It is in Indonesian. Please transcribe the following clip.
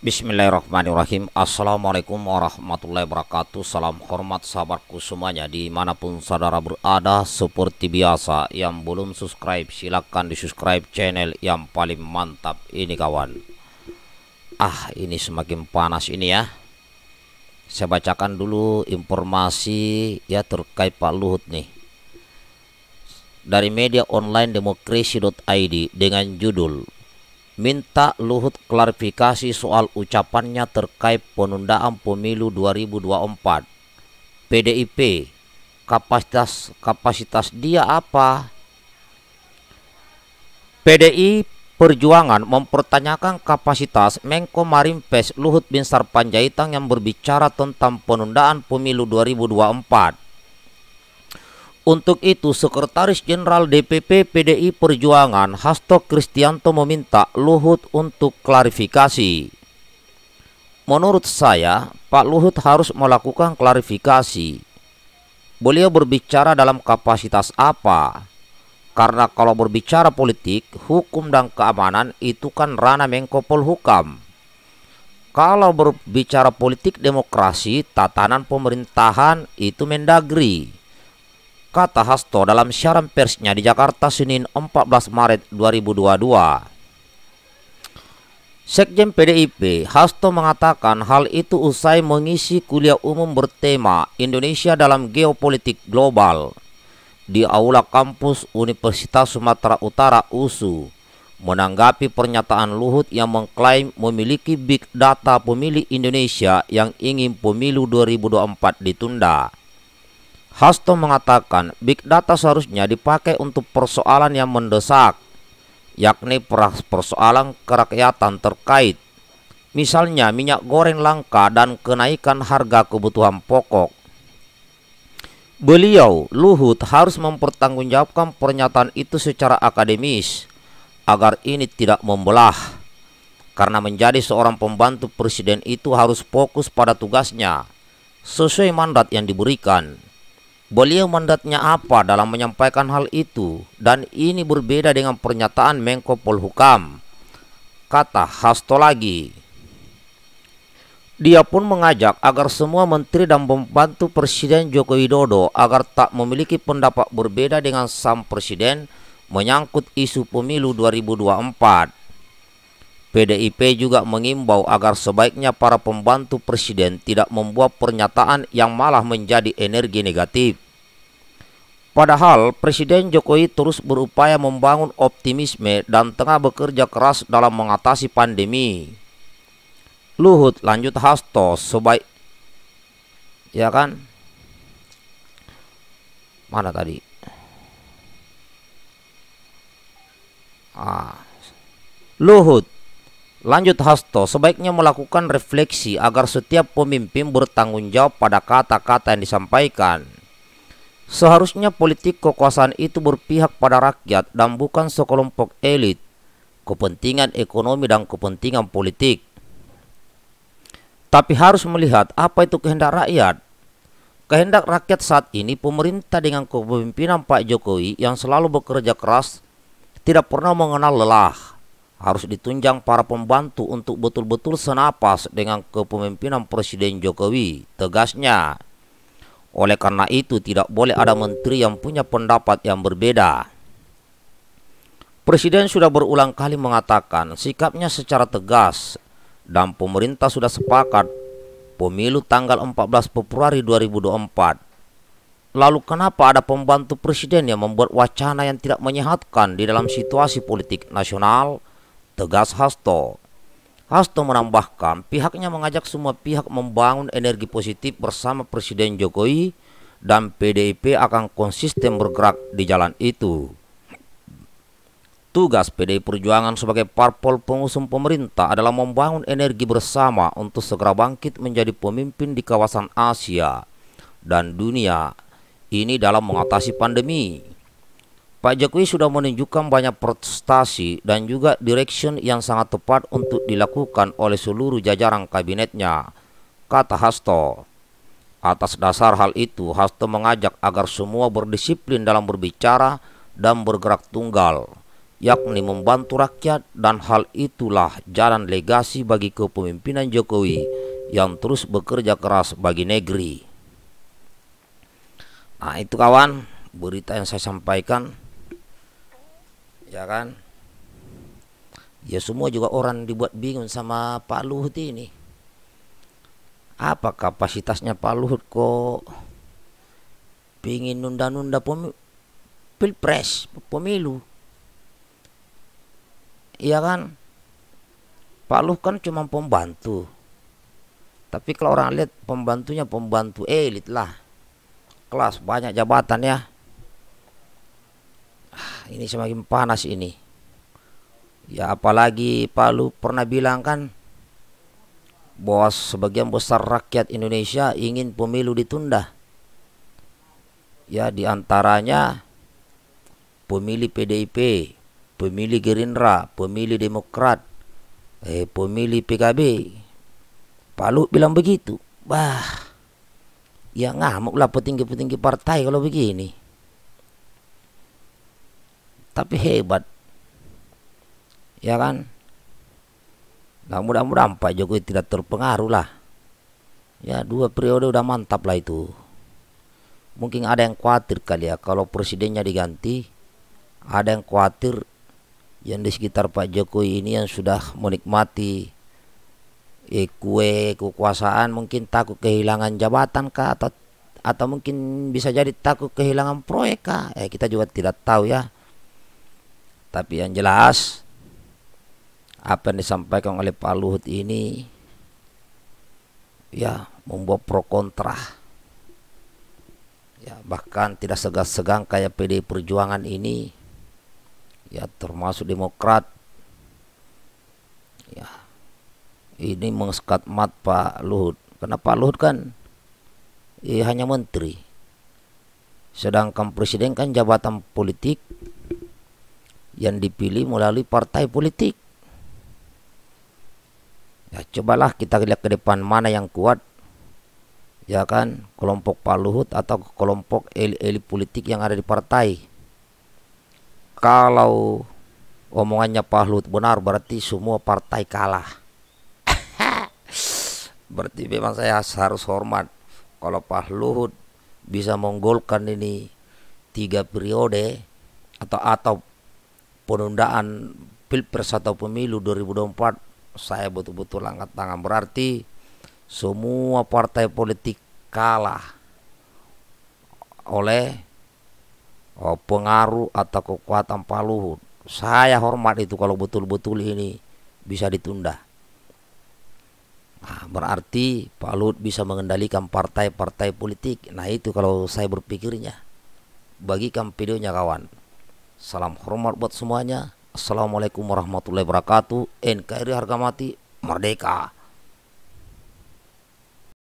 Bismillahirrahmanirrahim Assalamualaikum warahmatullahi wabarakatuh Salam hormat sahabatku semuanya Dimanapun saudara berada Seperti biasa Yang belum subscribe silahkan di subscribe channel Yang paling mantap ini kawan Ah ini semakin panas ini ya Saya bacakan dulu informasi Ya terkait Pak Luhut nih Dari media online demokrasi.id Dengan judul minta Luhut klarifikasi soal ucapannya terkait penundaan pemilu 2024. PDIP, kapasitas kapasitas dia apa? PDI Perjuangan mempertanyakan kapasitas Menko Marimpes Luhut Binsar Panjaitan yang berbicara tentang penundaan pemilu 2024. Untuk itu, Sekretaris Jenderal DPP PDI Perjuangan Hasto Kristianto meminta Luhut untuk klarifikasi. Menurut saya, Pak Luhut harus melakukan klarifikasi. Beliau berbicara dalam kapasitas apa? Karena kalau berbicara politik, hukum dan keamanan itu kan ranah Menko Polhukam. Kalau berbicara politik demokrasi, tatanan pemerintahan itu Mendagri kata Hasto dalam siaran persnya di Jakarta Senin 14 Maret 2022. Sekjen PDIP Hasto mengatakan hal itu usai mengisi kuliah umum bertema Indonesia dalam Geopolitik Global di Aula Kampus Universitas Sumatera Utara USU menanggapi pernyataan Luhut yang mengklaim memiliki big data pemilih Indonesia yang ingin pemilu 2024 ditunda. Hasto mengatakan big data seharusnya dipakai untuk persoalan yang mendesak, yakni persoalan kerakyatan terkait. Misalnya minyak goreng langka dan kenaikan harga kebutuhan pokok. Beliau, Luhut, harus mempertanggungjawabkan pernyataan itu secara akademis agar ini tidak membelah. Karena menjadi seorang pembantu presiden itu harus fokus pada tugasnya sesuai mandat yang diberikan. Beliau mandatnya apa dalam menyampaikan hal itu dan ini berbeda dengan pernyataan Menko Polhukam. Kata Hasto lagi. Dia pun mengajak agar semua menteri dan pembantu Presiden Joko Widodo agar tak memiliki pendapat berbeda dengan sang presiden menyangkut isu pemilu 2024. PDIP juga mengimbau agar sebaiknya para pembantu presiden tidak membuat pernyataan yang malah menjadi energi negatif. Padahal Presiden Jokowi terus berupaya membangun optimisme dan tengah bekerja keras dalam mengatasi pandemi. Luhut lanjut Hasto sebaik ya kan? Mana tadi? Ah. Luhut Lanjut Hasto, sebaiknya melakukan refleksi agar setiap pemimpin bertanggung jawab pada kata-kata yang disampaikan. Seharusnya politik kekuasaan itu berpihak pada rakyat dan bukan sekelompok elit, kepentingan ekonomi dan kepentingan politik. Tapi harus melihat apa itu kehendak rakyat. Kehendak rakyat saat ini pemerintah dengan kepemimpinan Pak Jokowi yang selalu bekerja keras tidak pernah mengenal lelah harus ditunjang para pembantu untuk betul-betul senapas dengan kepemimpinan Presiden Jokowi, tegasnya. Oleh karena itu tidak boleh ada menteri yang punya pendapat yang berbeda. Presiden sudah berulang kali mengatakan sikapnya secara tegas dan pemerintah sudah sepakat pemilu tanggal 14 Februari 2024. Lalu kenapa ada pembantu presiden yang membuat wacana yang tidak menyehatkan di dalam situasi politik nasional? tegas Hasto. Hasto menambahkan pihaknya mengajak semua pihak membangun energi positif bersama Presiden Jokowi dan PDIP akan konsisten bergerak di jalan itu. Tugas PDI Perjuangan sebagai parpol pengusung pemerintah adalah membangun energi bersama untuk segera bangkit menjadi pemimpin di kawasan Asia dan dunia ini dalam mengatasi pandemi. Pak Jokowi sudah menunjukkan banyak prestasi dan juga direction yang sangat tepat untuk dilakukan oleh seluruh jajaran kabinetnya, kata Hasto. Atas dasar hal itu, Hasto mengajak agar semua berdisiplin dalam berbicara dan bergerak tunggal, yakni membantu rakyat dan hal itulah jalan legasi bagi kepemimpinan Jokowi yang terus bekerja keras bagi negeri. Nah itu kawan, berita yang saya sampaikan ya kan ya semua juga orang dibuat bingung sama Pak Luhut ini apa kapasitasnya Pak Luhut kok pingin nunda-nunda pemilu pilpres pemilu iya kan Pak Luhut kan cuma pembantu tapi kalau orang lihat pembantunya pembantu elit lah kelas banyak jabatan ya ini semakin panas ini. Ya apalagi Palu pernah bilang kan bahwa sebagian besar rakyat Indonesia ingin pemilu ditunda. Ya diantaranya pemilih PDIP, pemilih Gerindra, pemilih Demokrat, eh, pemilih PKB. Palu bilang begitu. Bah, ya ngamuklah petinggi-petinggi partai kalau begini tapi hebat ya kan nah mudah-mudahan Pak Jokowi tidak terpengaruh lah ya dua periode udah mantap lah itu mungkin ada yang khawatir kali ya kalau presidennya diganti ada yang khawatir yang di sekitar Pak Jokowi ini yang sudah menikmati eh, kue kekuasaan mungkin takut kehilangan jabatan kah atau atau mungkin bisa jadi takut kehilangan proyek kah eh kita juga tidak tahu ya tapi yang jelas apa yang disampaikan oleh Pak Luhut ini ya membuat pro kontra. Ya, bahkan tidak segan-segan kayak PD Perjuangan ini ya termasuk Demokrat ya ini mengeskat mat Pak Luhut. Karena Pak Luhut kan ya, hanya menteri. Sedangkan presiden kan jabatan politik yang dipilih melalui partai politik. Ya, cobalah kita lihat ke depan mana yang kuat, ya kan, kelompok Pak Luhut atau kelompok elit-elit politik yang ada di partai. Kalau omongannya Pak Luhut benar, berarti semua partai kalah. berarti memang saya harus hormat kalau Pak Luhut bisa menggolkan ini tiga periode atau atau penundaan Pilpres atau pemilu 2024 saya betul-betul angkat tangan berarti semua partai politik kalah oleh oh, pengaruh atau kekuatan Pak Luhut. Saya hormat itu kalau betul-betul ini bisa ditunda. Nah, berarti Pak Luhut bisa mengendalikan partai-partai politik. Nah itu kalau saya berpikirnya. Bagikan videonya kawan. Salam hormat buat semuanya. Assalamualaikum warahmatullahi wabarakatuh. NKRI harga mati merdeka.